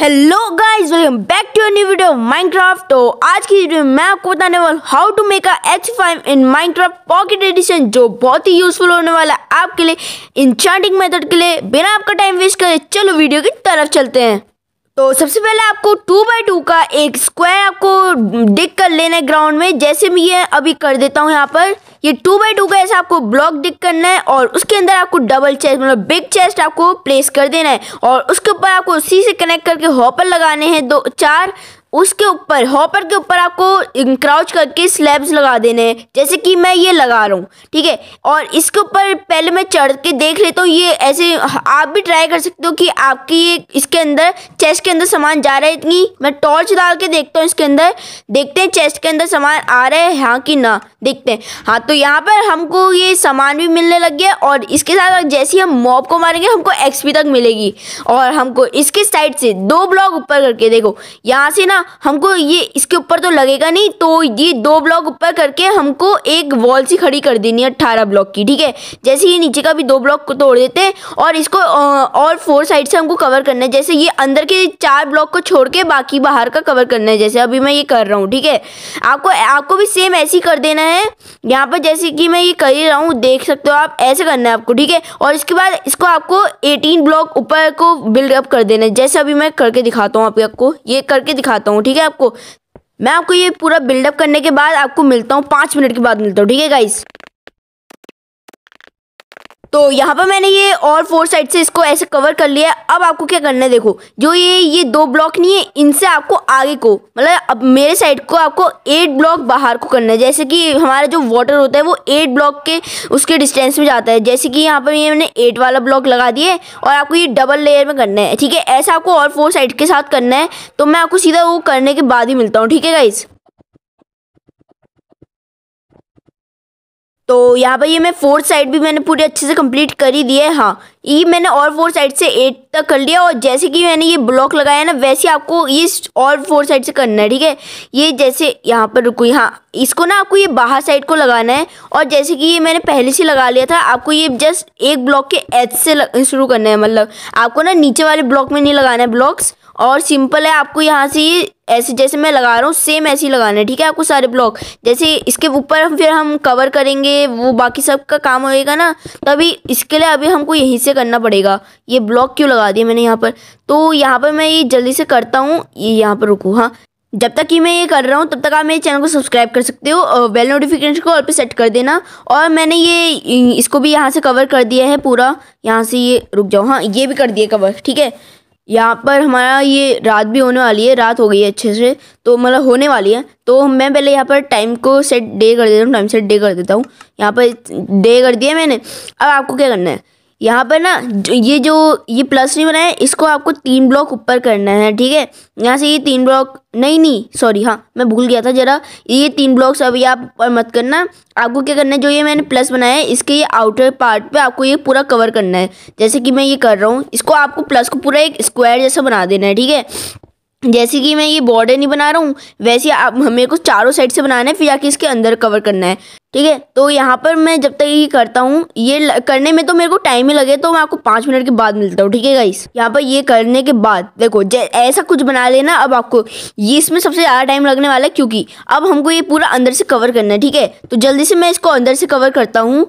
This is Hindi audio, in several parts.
hello guys welcome back to new video Minecraft तो आज की वीडियो में मैं आपको बताने वाला how to make a H five in Minecraft pocket edition जो बहुत ही यूजफुल होने वाला है आपके लिए इंचार्टिंग मेथड के लिए बिना आपका टाइम वेस्ट करे चलो वीडियो की तरफ चलते हैं तो सबसे पहले आपको टू बाई टू का एक स्क्वायर आपको डिक कर लेना है ग्राउंड में जैसे मैं ये अभी कर देता हूँ यहाँ पर ये टू बाई टू का ऐसा आपको ब्लॉक डिक करना है और उसके अंदर आपको डबल चेस्ट मतलब बिग चेस्ट आपको प्लेस कर देना है और उसके ऊपर आपको उसी से कनेक्ट करके हॉपर लगाने हैं दो चार उसके ऊपर हॉपर के ऊपर आपको क्राउच करके स्लैब्स लगा देने हैं जैसे कि मैं ये लगा रहा हूँ ठीक है और इसके ऊपर पहले मैं चढ़ के देख लेता हूँ ये ऐसे आप भी ट्राई कर सकते हो कि आपकी ये इसके अंदर चेस्ट के अंदर सामान जा रहा है इतनी मैं टॉर्च डाल के देखता हूँ इसके अंदर देखते हैं चेस्ट के अंदर सामान आ रहा है हाँ कि ना देखते हैं हाँ तो यहाँ पर हमको ये सामान भी मिलने लग गया और इसके साथ जैसे ही हम मॉब को मारेंगे हमको एक्सपी तक मिलेगी और हमको इसके साइड से दो ब्लॉक ऊपर करके देखो यहाँ से ना ना हमको ये इसके ऊपर तो लगेगा नहीं तो ये दो ब्लॉक ऊपर करके हमको एक वॉल सी खड़ी कर देनी है अट्ठारह ब्लॉक की ठीक है जैसे ये नीचे का भी दो ब्लॉक को तोड़ देते हैं और इसको और फोर साइड से हमको कवर करना है जैसे ये अंदर के चार ब्लॉक को छोड़ के बाकी बाहर का कवर करना है जैसे अभी मैं ये कर रहा हूँ ठीक है आपको आपको भी सेम ऐसे ही कर देना है यहाँ पर जैसे कि मैं ये कर ही रहा हूँ देख सकते हो आप ऐसे करना है आपको ठीक है और इसके बाद इसको आपको एटीन ब्लॉक ऊपर को बिल्डअप कर देना है जैसे अभी मैं करके दिखाता हूँ आपको ये करके दिखाता हूँ बताता हूँ ठीक है आपको मैं आपको ये पूरा बिल्डअप करने के बाद आपको मिलता हूँ पाँच मिनट के बाद मिलता हूँ ठीक है गाइस तो यहाँ पर मैंने ये और फोर साइड से इसको ऐसे कवर कर लिया अब आपको क्या करना है देखो जो ये ये दो ब्लॉक नहीं है इनसे आपको आगे को मतलब अब मेरे साइड को आपको एट ब्लॉक बाहर को करना है जैसे कि हमारा जो वाटर होता है वो एट ब्लॉक के उसके डिस्टेंस में जाता है जैसे कि यहाँ पर ये मैंने एट वाला ब्लॉक लगा दिया और आपको ये डबल लेयर में करना है ठीक है ऐसा आपको और फोर साइड के साथ करना है तो मैं आपको सीधा वो करने के बाद ही मिलता हूँ ठीक है गाइज़ तो यहाँ पर ये मैं फोर्थ साइड भी मैंने पूरी अच्छे से कंप्लीट कर ही दी है हाँ ये मैंने और फोर साइड से एट तक कर लिया और जैसे कि मैंने ये ब्लॉक लगाया ना वैसे आपको ये और फोर साइड से करना है ठीक है ये जैसे यहाँ पर रुको हाँ इसको ना आपको ये बाहर साइड को लगाना है और जैसे कि ये मैंने पहले से लगा लिया था आपको ये जस्ट एक ब्लॉक के एच से शुरू करना है मतलब आपको ना नीचे वाले ब्लॉक में नहीं लगाना है ब्लॉक्स और सिंपल है आपको यहाँ से ये ऐसे जैसे मैं लगा रहा हूँ सेम ऐसे ही लगाना है ठीक है आपको सारे ब्लॉक जैसे इसके ऊपर फिर हम कवर करेंगे वो बाकी सब का काम होएगा ना तभी इसके लिए अभी हमको यहीं से करना पड़ेगा ये ब्लॉक क्यों लगा दिया मैंने यहाँ पर तो यहाँ पर मैं ये जल्दी से करता हूँ ये यहाँ पर रुकूँ हाँ जब तक कि मैं ये कर रहा हूँ तब तक आप मेरे चैनल को सब्सक्राइब कर सकते हो और बेल नोटिफिकेशन को और पे सेट कर देना और मैंने ये इसको भी यहाँ से कवर कर दिया है पूरा यहाँ से ये रुक जाओ हाँ ये भी कर दिया कवर ठीक है यहाँ पर हमारा ये रात भी होने वाली है रात हो गई है अच्छे से तो मतलब होने वाली है तो मैं पहले यहाँ पर टाइम को सेट डे कर देता हूँ टाइम सेट डे कर देता हूँ यहाँ पर डे कर दिया मैंने अब आपको क्या करना है यहाँ पर ना ये जो ये प्लस नहीं बनाया है इसको आपको तीन ब्लॉक ऊपर करना है ठीक है यहाँ से ये तीन ब्लॉक नहीं नहीं सॉरी हाँ मैं भूल गया था ज़रा ये तीन ब्लॉक्स अभी आप मत करना आपको क्या करना है जो ये मैंने प्लस बनाया है इसके ये आउटर पार्ट पे आपको ये पूरा कवर करना है जैसे कि मैं ये कर रहा हूँ इसको आपको प्लस को पूरा एक स्क्वायर जैसा बना देना है ठीक है जैसे कि मैं ये बॉर्डर नहीं बना रहा हूँ वैसे आप हमें को चारों साइड से बनाना है फिर जाके इसके अंदर कवर करना है ठीक है तो यहाँ पर मैं जब तक ये करता हूँ ये करने में तो मेरे को टाइम ही लगे तो मैं आपको पाँच मिनट के बाद मिलता हूँ ठीक है गाइस यहाँ पर ये करने के बाद देखो ऐसा कुछ बना लेना अब आपको ये इसमें सबसे ज़्यादा टाइम लगने वाला है क्योंकि अब हमको ये पूरा अंदर से कवर करना है ठीक है तो जल्दी से मैं इसको अंदर से कवर करता हूँ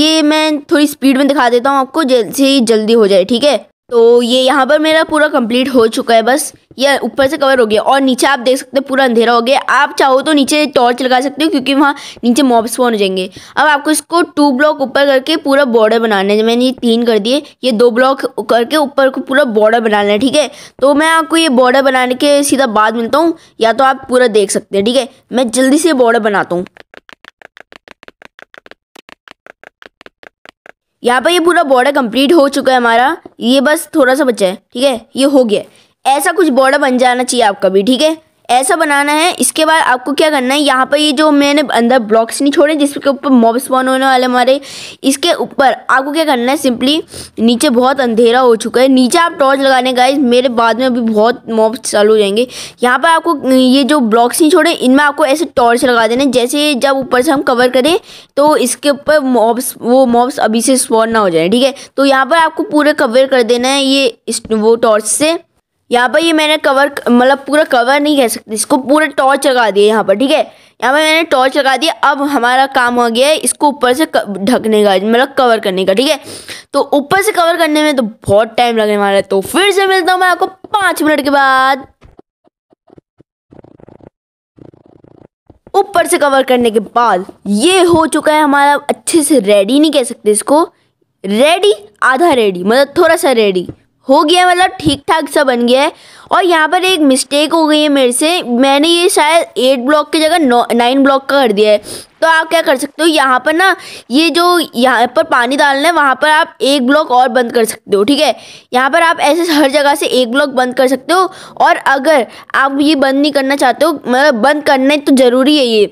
ये मैं थोड़ी स्पीड में दिखा देता हूँ आपको जल्द से जल्दी हो जाए ठीक है तो ये यहाँ पर मेरा पूरा कंप्लीट हो चुका है बस ये ऊपर से कवर हो गया और नीचे आप देख सकते हैं पूरा अंधेरा हो गया आप चाहो तो नीचे टॉर्च लगा सकते हो क्योंकि वहाँ नीचे मॉब स्पॉन हो जाएंगे अब आपको इसको टू ब्लॉक ऊपर करके पूरा बॉर्डर बनाना है मैंने ये तीन कर दिए ये दो ब्लॉक करके ऊपर को पूरा बॉर्डर बनाना है ठीक है तो मैं आपको ये बॉर्डर बनाने के सीधा बाद मिलता हूँ या तो आप पूरा देख सकते हैं ठीक है मैं जल्दी से बॉर्डर बनाता हूँ यहाँ पर ये पूरा बॉर्डर कंप्लीट हो चुका है हमारा ये बस थोड़ा सा बचा है ठीक है ये हो गया ऐसा कुछ बॉर्डर बन जाना चाहिए आपका भी ठीक है ऐसा बनाना है इसके बाद आपको क्या करना है यहाँ पर ये जो मैंने अंदर ब्लॉक्स नहीं छोड़े जिसके ऊपर मॉब स्पॉन होने वाले हमारे इसके ऊपर आपको क्या करना है सिंपली नीचे बहुत अंधेरा हो चुका है नीचे आप टॉर्च लगाने का मेरे बाद में अभी बहुत मॉब चालू हो जाएंगे यहाँ पर आपको ये जो ब्लॉक्स नहीं छोड़े इनमें आपको ऐसे टॉर्च लगा देना जैसे जब ऊपर से हम कवर करें तो इसके ऊपर मॉब्स वो मॉब्स अभी से स्पॉन ना हो जाए ठीक है तो यहाँ पर आपको पूरे कवर कर देना है ये इस वो टॉर्च से यहाँ पर ये मैंने कवर मतलब पूरा कवर नहीं कह सकते इसको पूरा टॉर्च लगा दिया यहाँ पर ठीक है यहाँ पर मैंने टॉर्च लगा दिया अब हमारा काम हो गया है इसको ऊपर से ढकने का मतलब कवर करने का ठीक है तो ऊपर से कवर करने में तो बहुत टाइम लगने वाला है तो फिर से मिलता हूँ मैं आपको पाँच मिनट के बाद ऊपर से कवर करने के बाद ये हो चुका है हमारा अच्छे से रेडी नहीं कह सकते इसको रेडी आधा रेडी मतलब थोड़ा सा रेडी हो गया मतलब ठीक ठाक सा बन गया है और यहाँ पर एक मिस्टेक हो गई है मेरे से मैंने ये शायद एट ब्लॉक की जगह नौ नाइन ब्लॉक का कर दिया है तो आप क्या कर सकते हो यहाँ पर ना ये जो यहाँ पर पानी डालना है वहाँ पर आप एक ब्लॉक और बंद कर सकते हो ठीक है यहाँ पर आप ऐसे हर जगह से एक ब्लॉक बंद कर सकते हो और अगर आप ये बंद नहीं करना चाहते हो मतलब बंद करना तो ज़रूरी है ये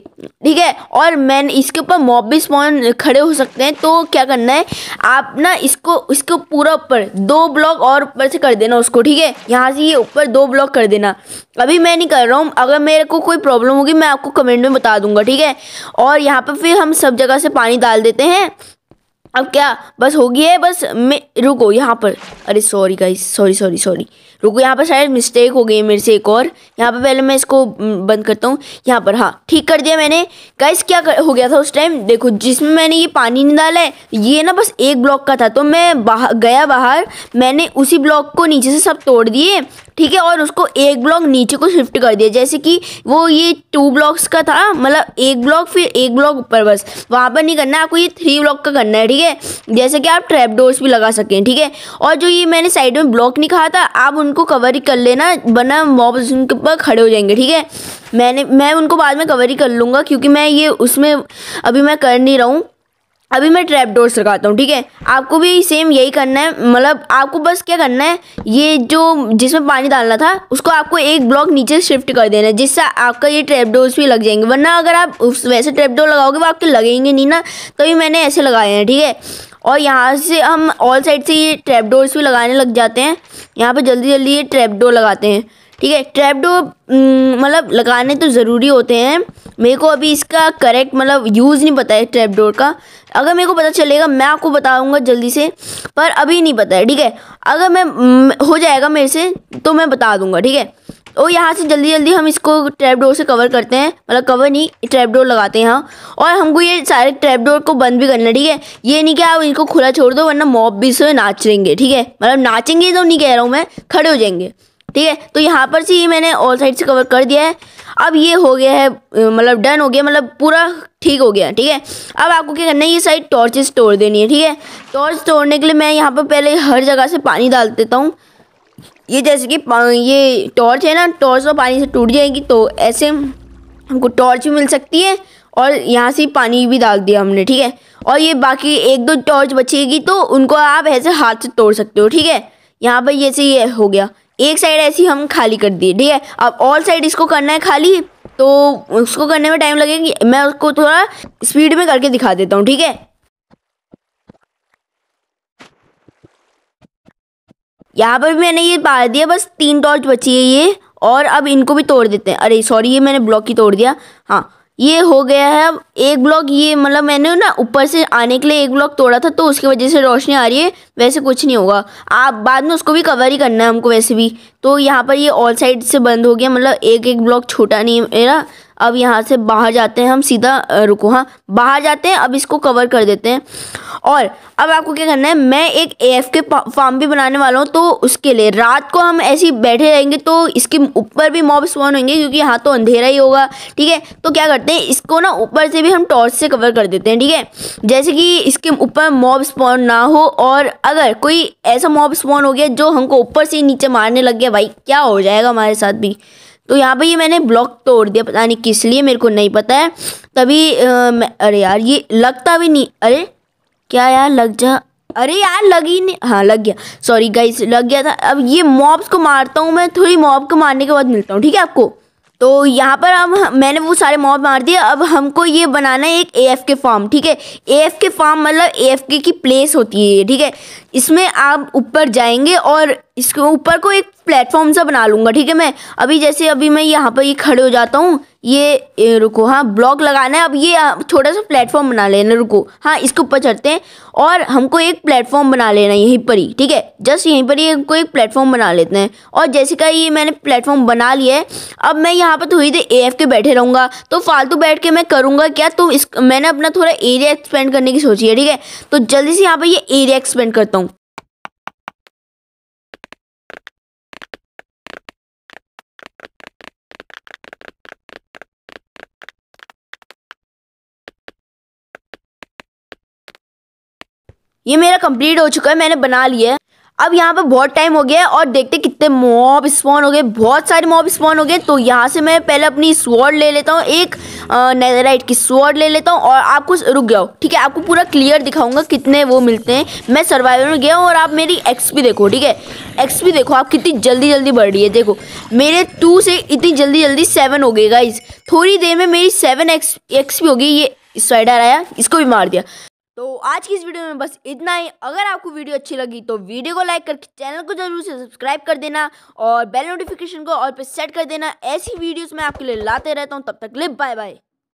ठीक है और मैंने इसके ऊपर मॉब भी स्पॉन खड़े हो सकते हैं तो क्या करना है आप ना इसको इसके पूरा ऊपर दो ब्लॉक और ऊपर से कर देना उसको ठीक है यहाँ से ये ऊपर दो ब्लॉक कर देना अभी मैं नहीं कर रहा हूँ अगर मेरे को कोई प्रॉब्लम होगी मैं आपको कमेंट में बता दूंगा ठीक है और और यहाँ पर फिर हम सब जगह से पानी डाल देते हैं अब क्या बस हो गया है बस मैं रुको यहाँ पर अरे sorry guys sorry sorry sorry रुको यहाँ पर शायद मिस्टेक हो गई मेरे से एक और यहाँ पर पहले मैं इसको बंद करता हूँ यहाँ पर हाँ ठीक कर दिया मैंने गाइस क्या कर, हो गया था उस टाइम देखो जिसमें मैंने ये पानी नहीं डाला है ये ना बस एक ब्लॉक का था तो मैं बाहर गया बाहर मैंने उसी ब्लॉक को नीचे से सब तोड़ दिए ठीक है और उसको एक ब्लॉक नीचे को शिफ्ट कर दिया जैसे कि वो ये टू ब्लॉक्स का था मतलब एक ब्लॉक फिर एक ब्लॉक ऊपर बस वहाँ पर नहीं करना है आपको ये थ्री ब्लॉक का करना है ठीक है जैसे कि आप ट्रैप डोर्स भी लगा सकें ठीक है और जो ये मैंने साइड में ब्लॉक नहीं कहा था आप उनको कवर ही कर लेना वरना मॉब उनके ऊपर खड़े हो जाएंगे ठीक है मैंने मैं उनको बाद में कवर ही कर लूँगा क्योंकि मैं ये उसमें अभी मैं कर नहीं रहा हूँ अभी मैं ट्रैप डोर्स लगाता हूँ ठीक है आपको भी सेम यही करना है मतलब आपको बस क्या करना है ये जो जिसमें पानी डालना था उसको आपको एक ब्लॉक नीचे शिफ्ट कर देना है जिससे आपका ये ट्रैप डोर्स भी लग जाएंगे वरना अगर आप उस वैसे ट्रैप डोर लगाओगे वो आपके लगेंगे नहीं ना तभी मैंने ऐसे लगाए हैं ठीक है और यहाँ से हम ऑल साइड से ये ट्रैप डोर्स भी लगाने लग जाते हैं यहाँ पर जल्दी जल्दी ये ट्रैप डोर लगाते हैं ठीक है ट्रैप हम्म, डोर मतलब लगाने तो ज़रूरी होते हैं मेरे को अभी इसका करेक्ट मतलब यूज़ नहीं पता है ट्रैप डोर का अगर मेरे को पता चलेगा मैं आपको बताऊंगा जल्दी से पर अभी नहीं पता है ठीक है अगर मैं हो जाएगा मेरे से तो मैं बता दूँगा ठीक है और यहाँ से जल्दी जल्दी हम इसको ट्रैप डोर से कवर करते हैं मतलब कवर नहीं ट्रैप डोर लगाते हैं हाँ और हमको ये सारे ट्रैप डोर को बंद भी करना ठीक है ये नहीं कि आप इनको खुला छोड़ दो वरना मॉब भी से नाच लेंगे ठीक है मतलब नाचेंगे तो नहीं कह रहा हूँ मैं खड़े हो जाएंगे ठीक है तो यहाँ पर से ये मैंने ऑल साइड से कवर कर दिया है अब ये हो गया है मतलब डन हो गया मतलब पूरा ठीक हो गया ठीक है अब आपको क्या करना है ये साइड टॉर्चेस तोड़ देनी है ठीक है टॉर्च तोड़ने के लिए मैं यहाँ पर पहले हर जगह से पानी डाल देता हूँ ये जैसे कि ये टॉर्च है ना टॉर्च तो पानी से टूट जाएगी तो ऐसे हमको टॉर्च भी मिल सकती है और यहाँ से पानी भी डाल दिया हमने ठीक है और ये बाकी एक दो टॉर्च बचेगी तो उनको आप ऐसे हाथ से तोड़ सकते हो ठीक है यहाँ पर से ये हो गया एक साइड ऐसी हम खाली कर दिए ठीक है अब ऑल साइड इसको करना है खाली तो उसको करने में टाइम लगेगा मैं उसको थोड़ा स्पीड में करके दिखा देता हूँ ठीक है यहाँ पर भी मैंने ये पार दिया बस तीन टॉर्च बची है ये और अब इनको भी तोड़ देते हैं अरे सॉरी ये मैंने ब्लॉक ही तोड़ दिया हाँ ये हो गया है अब एक ब्लॉक ये मतलब मैंने ना ऊपर से आने के लिए एक ब्लॉक तोड़ा था तो उसकी वजह से रोशनी आ रही है वैसे कुछ नहीं होगा आप बाद में उसको भी कवर ही करना है हमको वैसे भी तो यहाँ पर ये ऑल साइड से बंद हो गया मतलब एक एक ब्लॉक छोटा नहीं है मेरा अब यहाँ से बाहर जाते हैं हम सीधा रुको हाँ बाहर जाते हैं अब इसको कवर कर देते हैं और अब आपको क्या करना है मैं एक ए एफ के फार्म भी बनाने वाला हूँ तो उसके लिए रात को हम ऐसे बैठे रहेंगे तो इसके ऊपर भी मॉब स्पॉन होंगे क्योंकि यहाँ तो अंधेरा ही होगा ठीक है तो क्या करते हैं इसको ना ऊपर से भी हम टॉर्च से कवर कर देते हैं ठीक है जैसे कि इसके ऊपर मॉब स्पॉन ना हो और अगर कोई ऐसा मॉब स्पॉन हो गया जो हमको ऊपर से नीचे मारने लग गया भाई क्या हो जाएगा हमारे साथ भी तो यहाँ पे ये मैंने ब्लॉक तोड़ दिया पता नहीं किस लिए मेरे को नहीं पता है तभी आ, मैं, अरे यार ये लगता भी नहीं अरे क्या यार लग जा अरे यार लग ही नहीं हाँ लग गया सॉरी गाइस लग गया था अब ये मॉब्स को मारता हूँ मैं थोड़ी मॉब को मारने के बाद मिलता हूँ ठीक है आपको तो यहाँ पर अब मैंने वो सारे मॉब मार दिए अब हमको ये बनाना है एक ए एफ के फार्म ठीक है ए एफ के फार्म मतलब ए एफ के की प्लेस होती है ठीक है इसमें आप ऊपर जाएंगे और इसके ऊपर को एक प्लेटफॉर्म सा बना लूँगा ठीक है मैं अभी जैसे अभी मैं यहाँ पर ये खड़े हो जाता हूँ ये, रुको हाँ ब्लॉक लगाना है अब ये छोटा हाँ, सा प्लेटफॉर्म बना लेना रुको हाँ इसके ऊपर चढ़ते हैं और हमको एक प्लेटफॉर्म बना लेना है यहीं पर ही ठीक है जस्ट यहीं पर ही हमको एक प्लेटफॉर्म बना लेते हैं और जैसे का ये मैंने प्लेटफॉर्म बना लिया है अब मैं यहाँ पर थोड़ी देर ए के बैठे रहूँगा तो फालतू बैठ के मैं करूँगा क्या तो इस मैंने अपना थोड़ा एरिया एक्सपेंड करने की सोची है ठीक है तो जल्दी से यहाँ पर ये एरिया एक्सपेंड करता हूँ ये मेरा कंप्लीट हो चुका है मैंने बना लिया है अब यहाँ पे बहुत टाइम हो गया है और देखते कितने मॉब स्पॉन हो गए बहुत सारे मॉब स्पॉन हो गए तो यहाँ से मैं पहले अपनी स्वॉर्ड ले लेता हूँ एक नैदराइट की स्वॉर्ड ले लेता हूँ और आपको रुक जाओ ठीक है आपको पूरा क्लियर दिखाऊंगा कितने वो मिलते हैं मैं सर्वाइवर में गया हूँ और आप मेरी एक्स देखो ठीक है एक्स देखो आप कितनी जल्दी जल्दी बढ़ रही है देखो मेरे टू से इतनी जल्दी जल्दी सेवन हो गई गाइज थोड़ी देर में मेरी सेवन एक्स एक्स भी होगी ये स्वाइडर आया इसको भी मार दिया तो आज की इस वीडियो में बस इतना ही अगर आपको वीडियो अच्छी लगी तो वीडियो को लाइक करके चैनल को जरूर से सब्सक्राइब कर देना और बेल नोटिफिकेशन को और पे सेट कर देना ऐसी वीडियोस मैं आपके लिए लाते रहता हूँ तब तक लिप बाय बाय